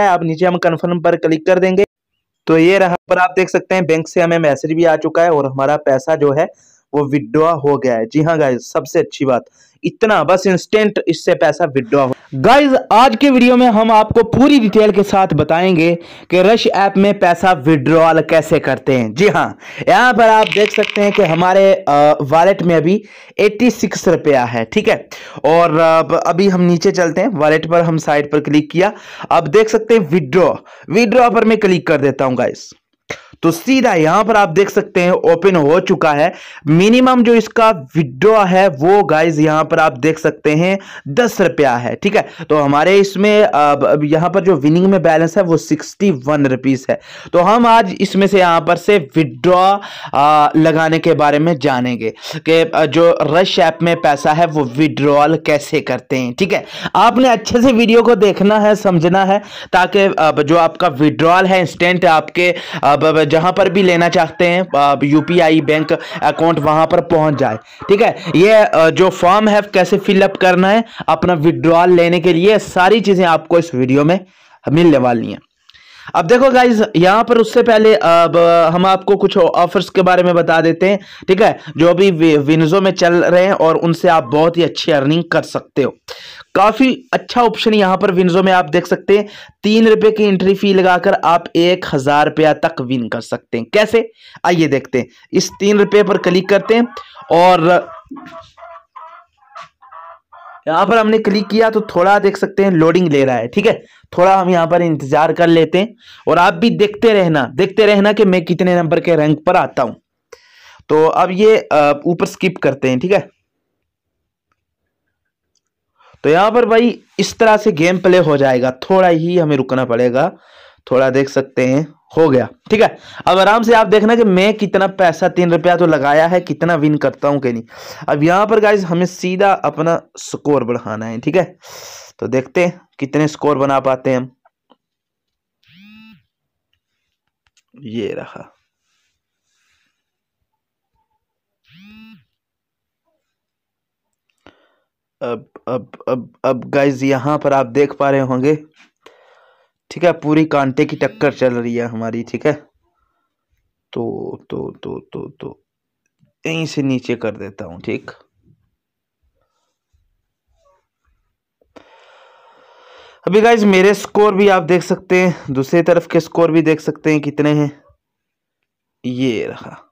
है आप नीचे हम कन्फर्म पर क्लिक कर देंगे तो ये रहा पर आप देख सकते हैं बैंक से हमें मैसेज भी आ चुका है और हमारा पैसा जो है वो विड्रॉ हो गया है जी हाँ गाइज सबसे अच्छी बात इतना बस इंस्टेंट इससे पैसा विड्रॉ हो गाइज आज के वीडियो में हम आपको पूरी डिटेल के साथ बताएंगे कि रश ऐप में पैसा विड्रॉल कैसे करते हैं जी हाँ यहाँ पर आप देख सकते हैं कि हमारे वॉलेट में अभी 86 रुपया है ठीक है और अभी हम नीचे चलते हैं वॉलेट पर हम साइड पर क्लिक किया अब देख सकते हैं विड्रॉ विड्रॉ पर मैं क्लिक कर देता हूँ गाइज़ तो सीधा यहां पर आप देख सकते हैं ओपन हो चुका है मिनिमम जो इसका विड्रॉ है वो गाइज यहां पर आप देख सकते हैं दस रुपया है ठीक है तो हमारे इसमें अब यहां पर जो विनिंग में बैलेंस है वो सिक्सटी वन रुपीज है तो हम आज इसमें से यहां पर से विड्रॉ लगाने के बारे में जानेंगे कि जो रश ऐप में पैसा है वो विड्रॉल कैसे करते हैं ठीक है आपने अच्छे से वीडियो को देखना है समझना है ताकि जो आपका विड्रॉल है इंस्टेंट आपके अब जहां जहाँ पर भी लेना चाहते हैं यूपीआई बैंक अकाउंट वहाँ पर पहुँच जाए ठीक है ये जो फॉर्म है कैसे फिलअप करना है अपना विड्रॉल लेने के लिए सारी चीज़ें आपको इस वीडियो में मिलने वाली हैं अब देखो गाइज यहाँ पर उससे पहले अब हम आपको कुछ ऑफर्स के बारे में बता देते हैं ठीक है जो अभी विनजो में चल रहे हैं और उनसे आप बहुत ही अच्छी अर्निंग कर सकते हो काफ़ी अच्छा ऑप्शन यहाँ पर विनजो में आप देख सकते हैं तीन रुपए की एंट्री फी लगाकर आप एक हज़ार रुपया तक विन कर सकते हैं कैसे आइए देखते हैं इस तीन रुपए पर क्लिक करते हैं और यहां पर हमने क्लिक किया तो थोड़ा देख सकते हैं लोडिंग ले रहा है ठीक है थोड़ा हम यहाँ पर इंतज़ार कर लेते हैं और आप भी देखते रहना देखते रहना कि मैं कितने नंबर के रैंक पर आता हूं तो अब ये ऊपर स्किप करते हैं ठीक है तो यहाँ पर भाई इस तरह से गेम प्ले हो जाएगा थोड़ा ही हमें रुकना पड़ेगा थोड़ा देख सकते हैं हो गया ठीक है अब आराम से आप देखना कि मैं कितना पैसा तीन रुपया तो लगाया है कितना विन करता हूँ कि नहीं अब यहाँ पर गाइज हमें सीधा अपना स्कोर बढ़ाना है ठीक है तो देखते हैं कितने स्कोर बना पाते हैं हम ये रहा अब अब अब अब गाइज यहाँ पर आप देख पा रहे होंगे ठीक है पूरी कांटे की टक्कर चल रही है हमारी ठीक है तो तो तो तो तो यहीं से नीचे कर देता हूँ ठीक अभी गाइज मेरे स्कोर भी आप देख सकते हैं दूसरी तरफ के स्कोर भी देख सकते हैं कितने हैं ये रहा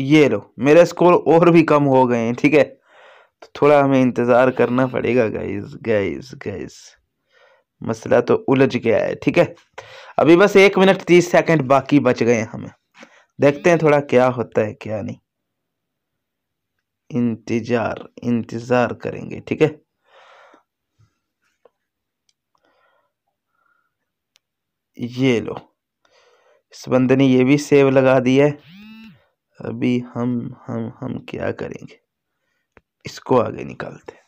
ये लो मेरे स्कोर और भी कम हो गए हैं ठीक है तो थोड़ा हमें इंतज़ार करना पड़ेगा गाइस गाइस गाइस मसला तो उलझ गया है ठीक है अभी बस एक मिनट तीस सेकंड बाकी बच गए हैं हमें देखते हैं थोड़ा क्या होता है क्या नहीं इंतजार इंतज़ार करेंगे ठीक है ये लो इस बंदे ने ये भी सेव लगा दी है अभी हम हम हम क्या करेंगे इसको आगे निकालते हैं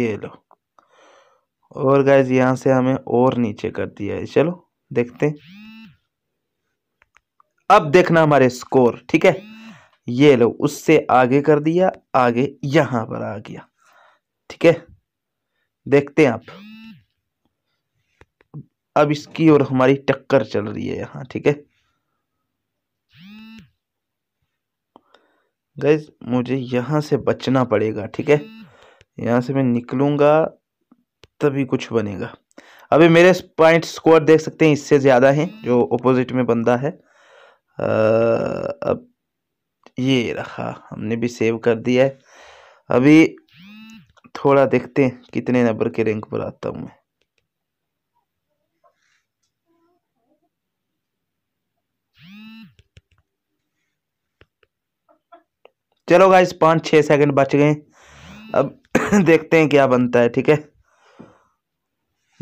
ये लो और गैस यहां से हमें और नीचे कर दिया है चलो देखते हैं अब देखना हमारे स्कोर ठीक है ये लो उससे आगे कर दिया आगे यहां पर आ गया ठीक है देखते हैं आप अब इसकी और हमारी टक्कर चल रही है यहाँ ठीक है गैस मुझे यहाँ से बचना पड़ेगा ठीक है यहाँ से मैं निकलूँगा तभी कुछ बनेगा अभी मेरे पॉइंट स्कोर देख सकते हैं इससे ज़्यादा हैं जो ओपोजिट में बंदा है आ, अब ये रहा हमने भी सेव कर दिया है अभी थोड़ा देखते हैं कितने नंबर के रैंक पर आता हूँ मैं चलो गाइस पाँच छः सेकंड बच गए अब देखते हैं क्या बनता है ठीक है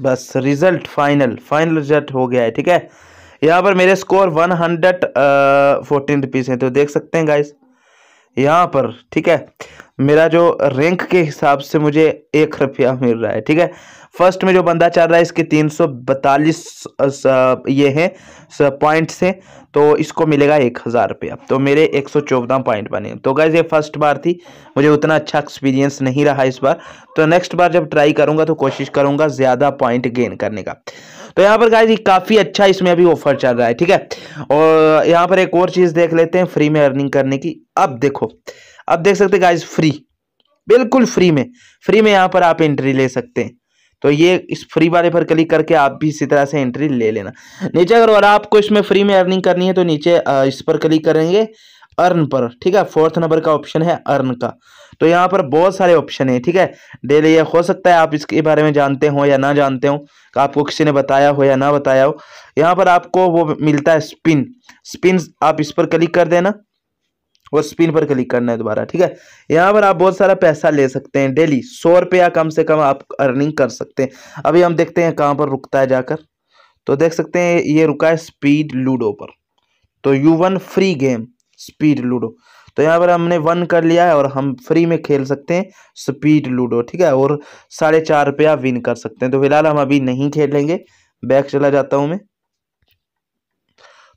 बस रिजल्ट फाइनल फाइनल रिजल्ट हो गया है ठीक है यहाँ पर मेरे score one hundred fourteen rupees हैं तो देख सकते हैं गाइस यहाँ पर ठीक है मेरा जो रैंक के हिसाब से मुझे एक रुपया मिल रहा है ठीक है फर्स्ट में जो बंदा चल रहा है इसके तीन सौ बतालीस ये हैं पॉइंट्स हैं तो इसको मिलेगा एक हज़ार रुपया तो मेरे एक सौ चौदह पॉइंट बने तो गैस ये फर्स्ट बार थी मुझे उतना अच्छा एक्सपीरियंस नहीं रहा इस बार तो नेक्स्ट बार जब ट्राई करूँगा तो कोशिश करूँगा ज़्यादा पॉइंट गेन करने का तो यहाँ पर गाइज काफ़ी अच्छा इसमें अभी ऑफर चल रहा है ठीक है और यहाँ पर एक और चीज़ देख लेते हैं फ्री में अर्निंग करने की अब देखो अब देख सकते गाइज फ्री बिल्कुल फ्री में फ्री में यहाँ पर आप एंट्री ले सकते हैं तो ये इस फ्री वाले पर क्लिक करके आप भी इसी तरह से एंट्री ले लेना नीचे अगर और आपको इसमें फ्री में अर्निंग करनी है तो नीचे इस पर क्लिक करेंगे अर्न पर ठीक है फोर्थ नंबर का ऑप्शन है अर्न का तो यहाँ पर बहुत सारे ऑप्शन है ठीक है डेली ये हो सकता है आप इसके बारे में जानते हो या ना जानते हो आपको किसी ने बताया हो या ना बताया हो यहाँ पर आपको वो मिलता है स्पिन स्पिन आप इस पर क्लिक कर देना और स्पिन पर क्लिक करना है दोबारा ठीक है यहाँ पर आप बहुत सारा पैसा ले सकते हैं डेली सौ रुपया कम से कम आप अर्निंग कर सकते हैं अभी हम देखते हैं कहाँ पर रुकता है जाकर तो देख सकते हैं ये रुका है स्पीड लूडो पर तो you won free game speed ludo तो यहाँ पर हमने वन कर लिया है और हम फ्री में खेल सकते हैं स्पीड लूडो ठीक है और साढ़े चार रुपया विन कर सकते हैं तो फिलहाल हम अभी नहीं खेलेंगे बैक चला जाता हूँ मैं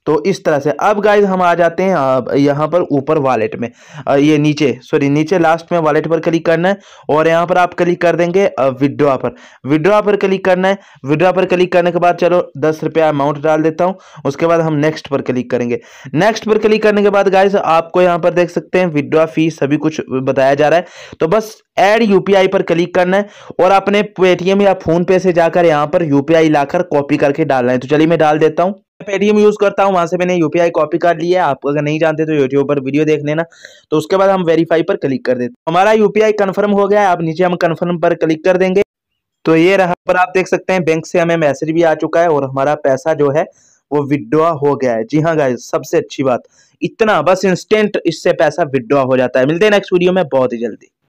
तो इस तरह से अब गाइज हम आ जाते हैं यहाँ पर ऊपर वॉलेट में ये नीचे सॉरी नीचे लास्ट में वॉलेट पर क्लिक करना है और यहाँ पर आप क्लिक कर देंगे विड्रॉ पर विड्रॉ पर क्लिक करना है विड्रॉ पर क्लिक करने के बाद चलो दस रुपया अमाउंट डाल देता हूँ उसके बाद हम नेक्स्ट पर क्लिक करेंगे नेक्स्ट पर क्लिक करने के बाद गाइज आपको यहाँ पर देख सकते हैं विड्रॉ फीस सभी कुछ बताया जा रहा है तो बस एड यूपीआई पर क्लिक करना है और अपने पेटीएम या फोन पे से जाकर यहाँ पर यूपीआई लाकर कॉपी करके डालना है तो चलिए मैं डाल देता हूँ पेटीएम यूज करता हूँ वहां से मैंने यूपीआई कॉपी कार्ड लिया है आप अगर नहीं जानते तो यूट्यूब पर वीडियो देख लेना तो उसके बाद हम वेरीफाई पर क्लिक कर देते हमारा यूपीआई कन्फर्म हो गया है आप नीचे हम कन्फर्म पर क्लिक कर देंगे तो ये रहा पर आप देख सकते हैं बैंक से हमें मैसेज भी आ चुका है और हमारा पैसा जो है वो विड्रॉ हो गया है जी हाँ गाइज सबसे अच्छी बात इतना बस इंस्टेंट इससे पैसा विड्रॉ हो जाता है मिलते हैं नेक्स्ट वीडियो में बहुत ही जल्दी